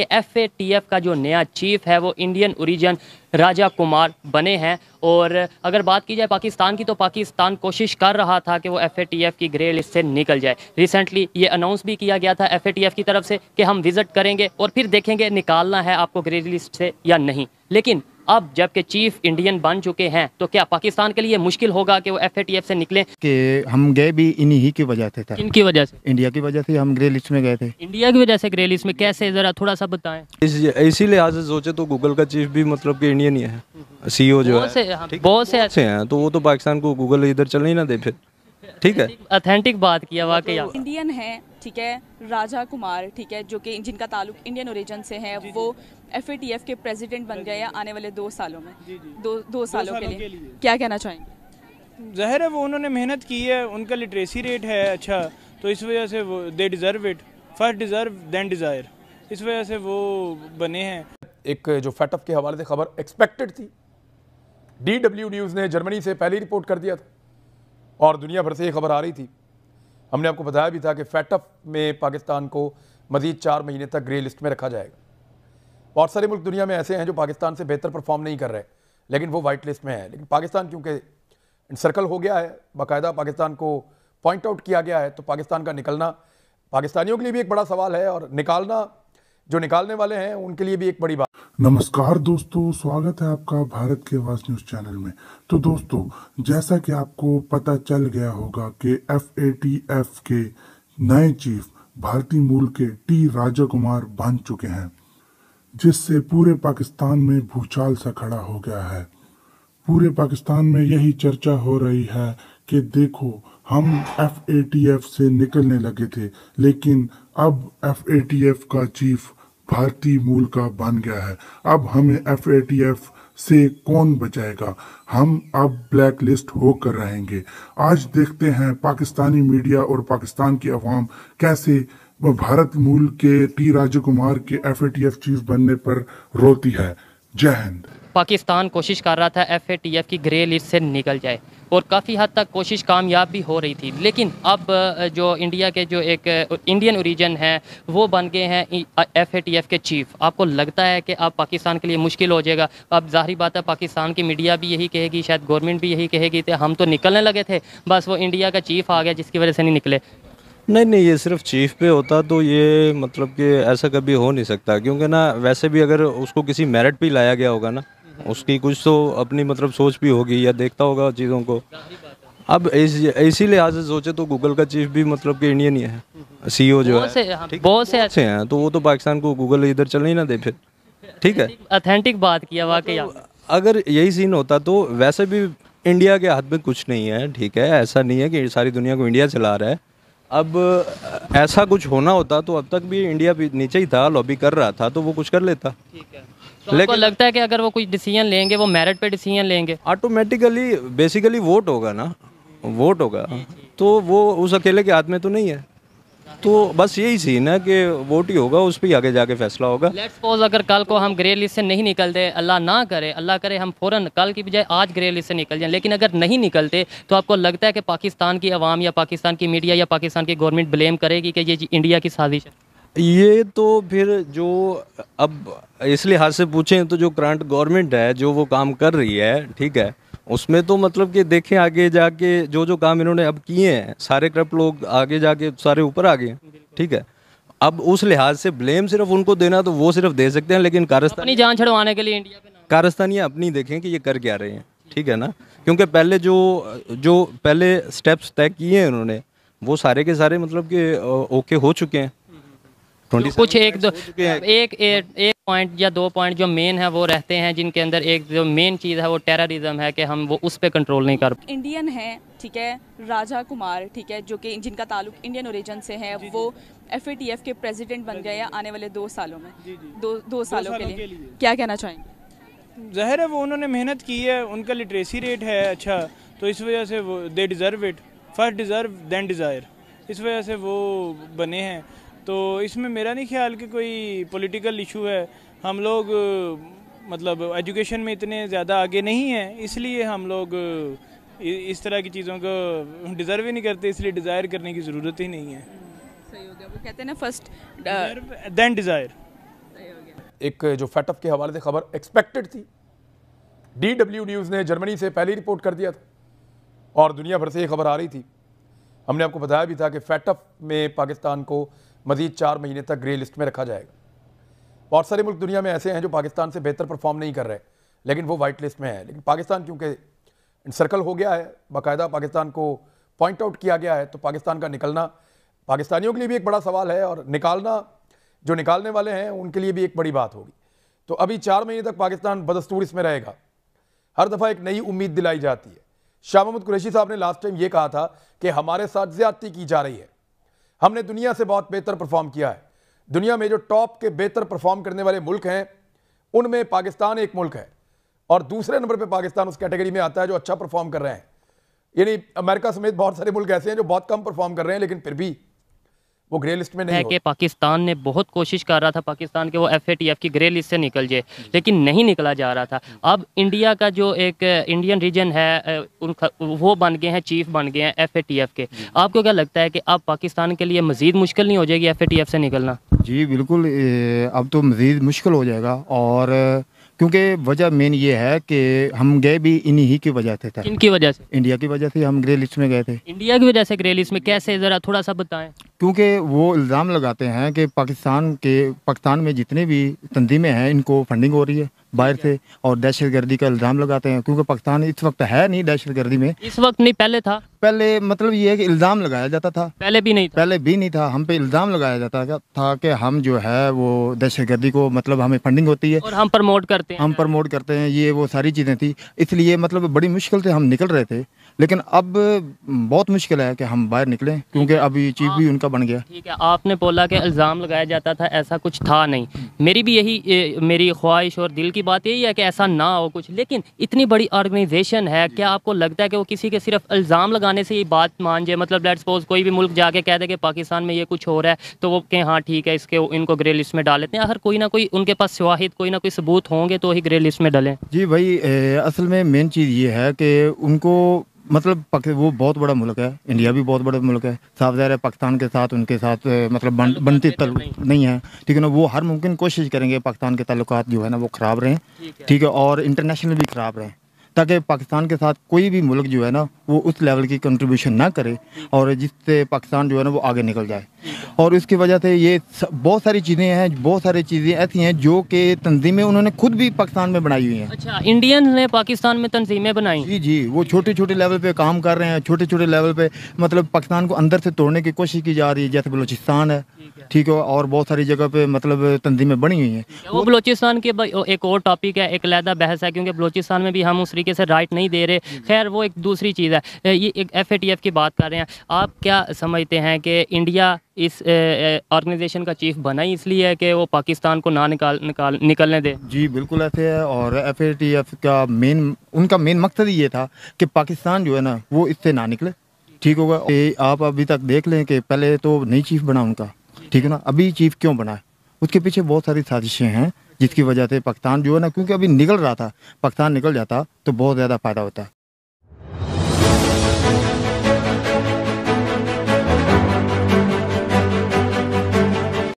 कि एफ का जो नया चीफ है वो इंडियन ओरिजन राजा कुमार बने हैं और अगर बात की जाए पाकिस्तान की तो पाकिस्तान कोशिश कर रहा था कि वो एफ की ग्रे लिस्ट से निकल जाए रिसेंटली ये अनाउंस भी किया गया था एफ की तरफ से कि हम विज़िट करेंगे और फिर देखेंगे निकालना है आपको ग्रे लिस्ट से या नहीं लेकिन अब जबकि चीफ इंडियन बन चुके हैं तो क्या पाकिस्तान के लिए मुश्किल होगा कि वो एफ से निकले कि हम गए भी इन्हीं की वजह से था इनकी वजह से इंडिया की वजह से हम ग्रे लिस्ट में गए थे इंडिया की वजह से ग्रे लिस्ट में कैसे जरा थोड़ा सा बताए इसी लिहाज से सोचे तो गूगल का चीफ भी मतलब की इंडियन ही है सीईओ जो है बहुत से अच्छे हैं तो वो तो पाकिस्तान को गूगल इधर चलने ही ना दे फिर ठीक है अथेंटिक बात किया वाकई इंडियन है ठीक है राजा कुमार ठीक है जो कि जिनका ताल्लुक इंडियन ओरिजिन से है वो एफ के प्रेसिडेंट बन गए हैं आने वाले दो सालों में जी, जी, दो, दो सालों, दो सालों के, लिए। के लिए क्या कहना चाहेंगे जहर है वो उन्होंने मेहनत की है उनका लिटरेसी रेट है अच्छा तो इस वजह से वो they deserve it first deserve then desire इस वजह से वो बने हैं एक जो फैटअप के हवाले से खबर एक्सपेक्टेड थी डी न्यूज़ ने जर्मनी से पहले रिपोर्ट कर दिया था और दुनिया भर से ये खबर आ रही थी हमने आपको बताया भी था कि फैटअप में पाकिस्तान को मजीद चार महीने तक ग्रे लिस्ट में रखा जाएगा बहुत सारे मुल्क दुनिया में ऐसे हैं जो पाकिस्तान से बेहतर परफॉर्म नहीं कर रहे लेकिन वो वाइट लिस्ट में है लेकिन पाकिस्तान क्योंकि सर्कल हो गया है बाकायदा पाकिस्तान को पॉइंट आउट किया गया है तो पाकिस्तान का निकलना पाकिस्तानियों के लिए भी एक बड़ा सवाल है और निकालना जो निकालने वाले हैं उनके लिए भी एक बड़ी बात नमस्कार दोस्तों स्वागत है आपका भारत के आवाज न्यूज चैनल में तो दोस्तों जैसा कि आपको पता चल गया होगा कि एफ के नए चीफ भारतीय मूल के टी राजा कुमार बन चुके हैं जिससे पूरे पाकिस्तान में भूचाल सा खड़ा हो गया है पूरे पाकिस्तान में यही चर्चा हो रही है कि देखो हम एफ से निकलने लगे थे लेकिन अब एफ का चीफ भारतीय मूल का बन गया है अब हमें एफ से कौन बचाएगा हम अब ब्लैक लिस्ट होकर रहेंगे आज देखते हैं पाकिस्तानी मीडिया और पाकिस्तान की अवाम कैसे भारत मूल के टी राजकुमार के एफ चीफ बनने पर रोती है जय हिंद पाकिस्तान कोशिश कर रहा था एफ की ग्रे लिस्ट से निकल जाए और काफ़ी हद तक कोशिश कामयाब भी हो रही थी लेकिन अब जो इंडिया के जो एक इंडियन ओरिजिन है वो बन गए हैं एफ के चीफ आपको लगता है कि अब पाकिस्तान के लिए मुश्किल हो जाएगा अब जाहिर बात है पाकिस्तान की मीडिया भी यही कहेगी शायद गवर्नमेंट भी यही कहेगी तो हम तो निकलने लगे थे बस वो इंडिया का चीफ आ गया जिसकी वजह से नहीं निकले नहीं नहीं ये सिर्फ चीफ पे होता तो ये मतलब कि ऐसा कभी हो नहीं सकता क्योंकि ना वैसे भी अगर उसको किसी मेरिट पे लाया गया होगा ना उसकी कुछ तो अपनी मतलब सोच भी होगी या देखता होगा चीज़ों को अब इसी लिहाज से सोचे तो गूगल का चीफ भी मतलब कि इंडियन ही है सी जो है हाँ, बहुत से अच्छे हैं तो वो तो पाकिस्तान को गूगल इधर चलने ही ना दे फिर ठीक है अथेंटिक बात किया वाकई तो अगर यही सीन होता तो वैसे भी इंडिया के हाथ में कुछ नहीं है ठीक है ऐसा नहीं है कि सारी दुनिया को इंडिया चला रहा है अब ऐसा कुछ होना होता तो अब तक भी इंडिया भी नीचे ही था लॉबी कर रहा था तो वो कुछ कर लेता ठीक है तो लेकिन उनको लगता है कि अगर वो कुछ डिसीजन लेंगे वो मेरिट पे डिसीजन लेंगे ऑटोमेटिकली बेसिकली वोट होगा ना वोट होगा तो वो उस अकेले के हाथ में तो नहीं है तो बस यही सीन है कि वोट ही होगा उस पर आगे जाके फैसला होगा लेट्स सपोज अगर कल को हम ग्रे लिस्ट से नहीं निकलते अल्लाह ना करे अल्लाह करे हम फ़ौरन कल की बजाय आज ग्रे लिस्ट से निकल जाएं लेकिन अगर नहीं निकलते तो आपको लगता है कि पाकिस्तान की आवाम या पाकिस्तान की मीडिया या पाकिस्तान की गवर्नमेंट ब्लेम करेगी कि ये इंडिया की साजिश है ये तो फिर जो अब इस लिहाज से पूछें तो जो करंट गवर्नमेंट है जो वो काम कर रही है ठीक है उसमें तो मतलब कि देखें आगे जाके जो जो काम इन्होंने अब किए हैं सारे करप्ट लोग आगे जाके सारे ऊपर आ गए ठीक है अब उस लिहाज से ब्लेम सिर्फ उनको देना तो वो सिर्फ दे सकते हैं लेकिन कारस्तानी जान छड़वाने के लिए इंडिया पे कारस्तानी अपनी देखें कि ये कर क्या रहे हैं ठीक है ना क्योंकि पहले जो जो पहले स्टेप्स तय किए हैं उन्होंने वो सारे के सारे मतलब कि ओके हो चुके हैं कुछ एक दो एक एक पॉइंट या दो पॉइंट जो मेन है वो रहते हैं जिनके अंदर एक जो मेन चीज़ है वो टेररिज्म है कि हम वो उस पर कंट्रोल नहीं कर इंडियन है ठीक है राजा कुमार ठीक है जो कि जिनका ताल्लुक इंडियन ओरिजन से है वो एफ के प्रेजिडेंट बन गए हैं आने वाले दो सालों में दो, दो सालों, के, लिए। क्या कहना चाहेंगे जहर है वो उन्होंने मेहनत की है उनका लिटरेसी रेट है अच्छा तो इस वजह से वो they deserve it first deserve than desire इस वजह से वो बने हैं तो इसमें मेरा नहीं ख्याल कि कोई पॉलिटिकल इशू है हम लोग मतलब एजुकेशन में इतने ज़्यादा आगे नहीं हैं इसलिए हम लोग इस तरह की चीज़ों को डिज़र्व ही नहीं करते इसलिए डिज़ायर करने की ज़रूरत ही नहीं है uh, एक जो फैटअप के हवाले से खबर एक्सपेक्टेड थी डी डब्ल्यू न्यूज़ ने जर्मनी से पहले रिपोर्ट कर दिया था और दुनिया भर से ये खबर आ रही थी हमने आपको बताया भी था कि फैटअप में पाकिस्तान को मजीद चार महीने तक ग्रे लिस्ट में रखा जाएगा बहुत सारे मुल्क दुनिया में ऐसे हैं जो पाकिस्तान से बेहतर परफॉर्म नहीं कर रहे लेकिन वो वाइट लिस्ट में है लेकिन पाकिस्तान क्योंकि सर्कल हो गया है बाकायदा पाकिस्तान को पॉइंट आउट किया गया है तो पाकिस्तान का निकलना पाकिस्तानियों के लिए भी एक बड़ा सवाल है और निकालना जो निकालने वाले हैं उनके लिए भी एक बड़ी बात होगी तो अभी चार महीने तक पाकिस्तान बदस्तूर इसमें रहेगा हर दफ़ा एक नई उम्मीद दिलाई जाती है शाह महमूद कुरैशी साहब ने लास्ट टाइम ये कहा था कि हमारे साथ ज्यादती की जा रही है हमने दुनिया से बहुत बेहतर परफॉर्म किया है दुनिया में जो टॉप के बेहतर परफॉर्म करने वाले मुल्क हैं उनमें पाकिस्तान एक मुल्क है और दूसरे नंबर पे पाकिस्तान उस कैटेगरी में आता है जो अच्छा परफॉर्म कर रहे हैं यानी अमेरिका समेत बहुत सारे मुल्क ऐसे हैं जो बहुत कम परफॉर्म कर रहे हैं लेकिन फिर भी वो ग्रे लिस्ट में नहीं है कि पाकिस्तान ने बहुत कोशिश कर रहा था पाकिस्तान के वो एफ की ग्रे लिस्ट से निकल जाए लेकिन नहीं निकला जा रहा था अब इंडिया का जो एक इंडियन रीजन है उनका वो बन गए हैं चीफ बन गए हैं एफ के आपको क्या लगता है कि अब पाकिस्तान के लिए मजीद मुश्किल नहीं हो जाएगी एफ से निकलना जी बिल्कुल अब तो मज़ीद मुश्किल हो जाएगा और क्योंकि वजह मेन ये है कि हम गए भी इन्हीं ही की वजह से था इनकी वजह से इंडिया की वजह से हम ग्रे लिस्ट में गए थे इंडिया की वजह से ग्रे लिस्ट में कैसे ज़रा थोड़ा सा बताएं क्योंकि वो इल्ज़ाम लगाते हैं कि पाकिस्तान के पाकिस्तान में जितने भी तंजीमें हैं इनको फंडिंग हो रही है बाहर से और दहशत गर्दी का इल्ज़ाम लगाते हैं क्योंकि पाकिस्तान इस वक्त है नहीं दहशत गर्दी में इस वक्त नहीं पहले था पहले मतलब ये है कि इल्ज़ाम लगाया जाता था पहले भी नहीं था। पहले भी नहीं था हम पे इल्ज़ाम लगाया जाता था कि हम जो है वो दहशत गर्दी को मतलब हमें फंडिंग होती है और हम प्रमोट करते हैं हम प्रमोट करते हैं ये वो सारी चीज़ें थी इसलिए मतलब बड़ी मुश्किल से हम निकल रहे थे लेकिन अब बहुत मुश्किल है कि हम बाहर निकलें क्योंकि अब ये चीफ भी हाँ। उनका का अच्छा बन गया ठीक है आपने बोला कि इल्ज़ाम लगाया जाता था ऐसा कुछ था नहीं मेरी भी यही ए, मेरी ख्वाहिश और दिल की बात यही है कि ऐसा ना हो कुछ लेकिन इतनी बड़ी ऑर्गेनाइजेशन है क्या आपको लगता है कि वो किसी के सिर्फ इल्ज़ाम लगाने से ये बात मान जाए मतलब लेट सपोज कोई भी मुल्क जाके कह दे कि पाकिस्तान में ये कुछ हो रहा है तो वो कहें हाँ ठीक है इसके इनको ग्रे लिस्ट में डाल लेते हैं अगर कोई ना कोई उनके पास शवाहिद कोई ना कोई सबूत होंगे तो ही ग्रे लिस्ट में डालें जी भाई असल में मेन चीज़ ये है कि उनको मतलब वो बहुत बड़ा मुल्क है इंडिया भी बहुत बड़ा मुल्क है साफ जहर है पाकिस्तान के साथ उनके साथ मतलब बन, बनती तल नहीं है ठीक है ना वो हर मुमकिन कोशिश करेंगे पाकिस्तान के ताल्लुक जो है ना वो ख़राब रहें ठीक है और इंटरनेशनल भी ख़राब रहें ताकि पाकिस्तान के साथ कोई भी मुल्क जो है ना वो उस लेवल की कंट्रीब्यूशन ना करे और जिससे पाकिस्तान जो है ना वो आगे निकल जाए और उसकी वजह से ये बहुत सारी चीज़ें हैं बहुत सारी चीज़ें ऐसी हैं जो कि तंजीमें उन्होंने खुद भी पाकिस्तान में बनाई हुई हैं अच्छा इंडियन ने पाकिस्तान में तंजीमें बनाई जी जी वो छोटे छोटे लेवल पर काम कर रहे हैं छोटे छोटे लेवल पर मतलब पाकिस्तान को अंदर से तोड़ने की कोशिश की जा रही है जैसे बलोचिस्तान है ठीक है और बहुत सारी जगह पे मतलब तंजीमें बनी हुई हैं वो बलोचिस्तान के एक और टॉपिक है एक अलहदा बहस है क्योंकि बलोचिस्तान में भी हम उस तरीके से राइट नहीं दे रहे खैर वो एक दूसरी चीज़ है ये एक एफ की बात कर रहे हैं आप क्या समझते हैं कि इंडिया इस ऑर्गेनाइजेशन का चीफ बना ही इसलिए है कि वो पाकिस्तान को ना निकाल निकाल निकलने दे जी बिल्कुल ऐसे है और एफ ए टी एफ का मेन उनका मेन मकसद ये था कि पाकिस्तान जो है ना वो इससे ना निकले ठीक होगा आप अभी तक देख लें कि पहले तो नई चीफ बना उनका ठीक है ना अभी चीफ क्यों बना उसके पीछे बहुत सारी साजिशें हैं जिसकी वजह से पाकिस्तान जो है ना क्योंकि अभी निकल रहा था पाकिस्तान निकल जाता तो बहुत ज़्यादा फ़ायदा होता